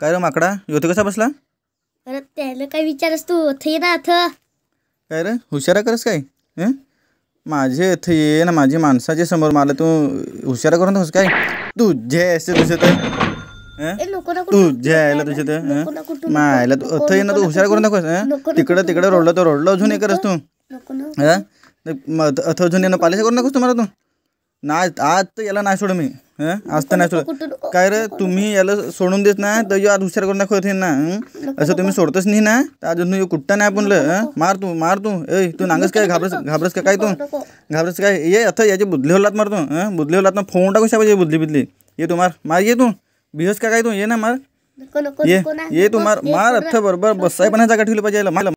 काय रे माकडा युवती कसा बसला अरे त्याला काय विचारस तू ये ना अथ काय रे हुशारा करस काय माझे अथ ये ना माझी माणसाच्या समोर मला तू हुशारा करून काय तू जे असते तुझे तर तू जे आयला तुझे तर मायला तू अथ ये ना तू हुशार करून दाखवस तिकडं तिकडं रोडला तर रोडला अजून हे करस तू अथ- अजून अजून ना पालिश करू नकोस तुम्हाला तू ना आज तर याला नाही सोड मी आज तो नहीं सोड का तुम्हें तुम्ही याला सोडून देत नाही तर आज हुशार करून दाखवत ना असं तुम्ही सोडतच नहीं ना तर अजून तुम्ही कुठता नाही आपण मार तू मार तू ए तू नांगस काय घाबरस घाबरस का तू घाबरस का ये आता ये बुदली होलात मार तू बुदली होलात ना फोन टाकू शाबाजी बुदली बुदली ये तू मार मार ये तू बिहस का तू ये ना मार ये ये तू मार मार अथ्थ बरोबर बसाय पण ह्याचा का ठेवलं